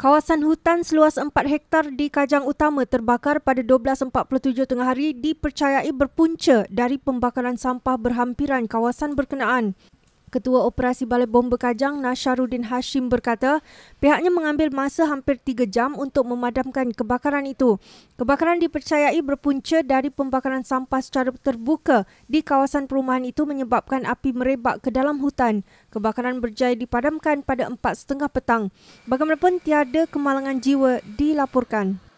Kawasan hutan seluas 4 hektar di Kajang Utama terbakar pada 12.47 tengah hari dipercayai berpunca dari pembakaran sampah berhampiran kawasan berkenaan. Ketua Operasi Balai Bom Kajang, Nasharudin Hashim berkata, pihaknya mengambil masa hampir tiga jam untuk memadamkan kebakaran itu. Kebakaran dipercayai berpunca dari pembakaran sampah secara terbuka di kawasan perumahan itu menyebabkan api merebak ke dalam hutan. Kebakaran berjaya dipadamkan pada empat setengah petang. Bagaimanapun tiada kemalangan jiwa dilaporkan.